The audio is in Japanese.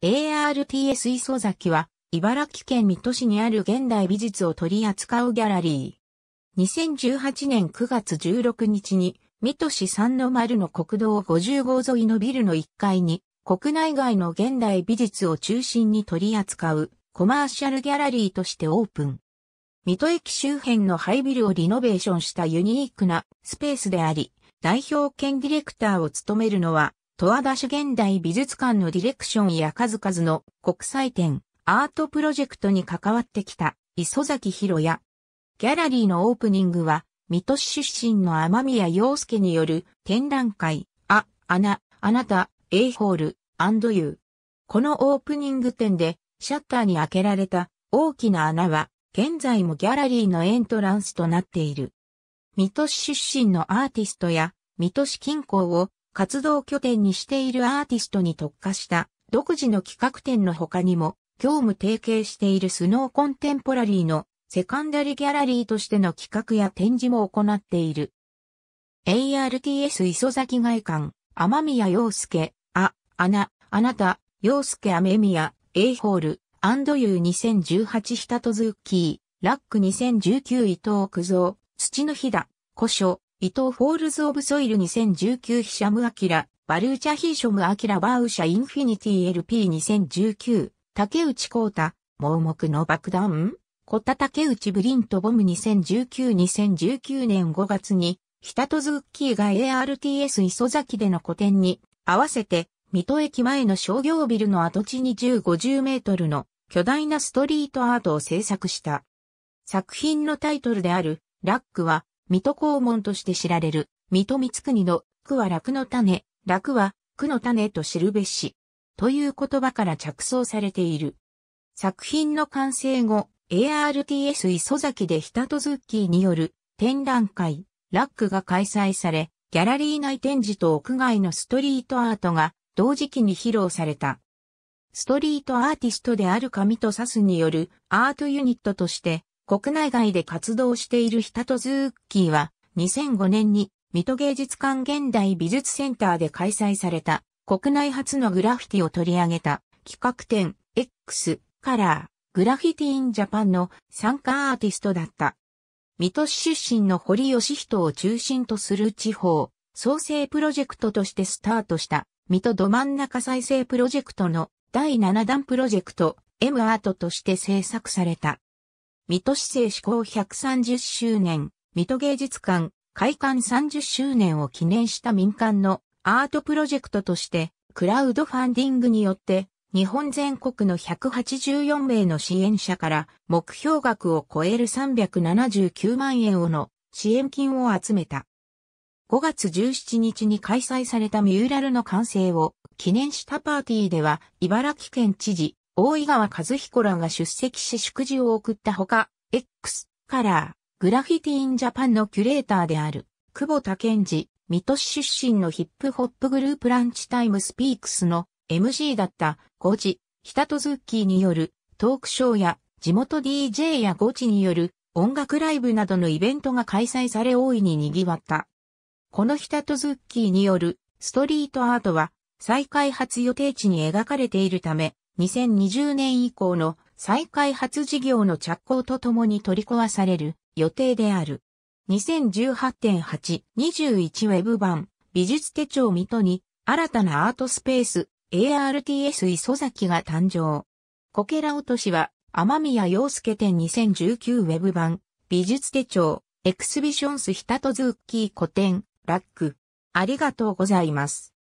ARTS 磯崎は、茨城県水戸市にある現代美術を取り扱うギャラリー。2018年9月16日に、水戸市三の丸の国道50号沿いのビルの1階に、国内外の現代美術を中心に取り扱うコマーシャルギャラリーとしてオープン。水戸駅周辺のハイビルをリノベーションしたユニークなスペースであり、代表兼ディレクターを務めるのは十和田市現代美術館のディレクションや数々の国際展、アートプロジェクトに関わってきた磯崎博也。ギャラリーのオープニングは、水戸市出身の天宮洋介による展覧会、あ、あな、あなた、A ホール、アンドユー。このオープニング展で、シャッターに開けられた大きな穴は、現在もギャラリーのエントランスとなっている。水戸市出身のアーティストや、水戸市近郊を活動拠点にしているアーティストに特化した独自の企画展の他にも、業務提携しているスノーコンテンポラリーのセカンダリギャラリーとしての企画や展示も行っている。ARTS 磯崎外観、天宮洋介、あ、あな、あなた、洋介雨宮、A ホール、アンドユー2018ヒタトズッキー、ラック2019伊藤久蔵、土の日だ、古書、伊藤フォールズ・オブ・ソイル2019ヒシャム・アキラ、バルーチャ・ヒーショム・アキラ・バウシャ・インフィニティ LP2019、竹内光太、盲目の爆弾コタ竹内ブリントボム2019-2019年5月に、ヒタトズッキーが ARTS 磯崎での個展に、合わせて、水戸駅前の商業ビルの跡地に1050メートルの巨大なストリートアートを制作した。作品のタイトルである、ラックは、水戸黄門として知られる、水戸光国の、区は楽の種、楽は、区の種と知るべし、という言葉から着想されている。作品の完成後、ARTS 磯崎でヒタトズッキーによる展覧会、ラックが開催され、ギャラリー内展示と屋外のストリートアートが同時期に披露された。ストリートアーティストである上戸サスによるアートユニットとして国内外で活動しているヒタトズッキーは、2005年に、水戸芸術館現代美術センターで開催された、国内初のグラフィティを取り上げた、企画展、X、カラー、グラフィティインジャパンの参加アーティストだった。水戸市出身の堀義人を中心とする地方、創生プロジェクトとしてスタートした、水戸ど真ん中再生プロジェクトの第7弾プロジェクト、M アートとして制作された。水戸市政施行130周年、水戸芸術館、開館30周年を記念した民間のアートプロジェクトとして、クラウドファンディングによって、日本全国の184名の支援者から目標額を超える379万円をの支援金を集めた。5月17日に開催されたミューラルの完成を記念したパーティーでは、茨城県知事、大井川和彦らが出席し祝辞を送ったほか、X、カラー、グラフィティ・イン・ジャパンのキュレーターである、久保田健二、水戸市出身のヒップホップグループランチタイムスピークスの MC だったゴジ、ヒタトズッキーによるトークショーや地元 DJ やゴチによる音楽ライブなどのイベントが開催され大いに賑わった。このヒタトズッキーによるストリートアートは再開発予定地に描かれているため2020年以降の再開発事業の着工とともに取り壊される予定である。2018.8.21ウェブ版美術手帳水戸に新たなアートスペース ARTS 磯崎が誕生。こけら落としは天宮洋介店2019ウェブ版美術手帳エクスビションスヒタトズッキー古典ラック。ありがとうございます。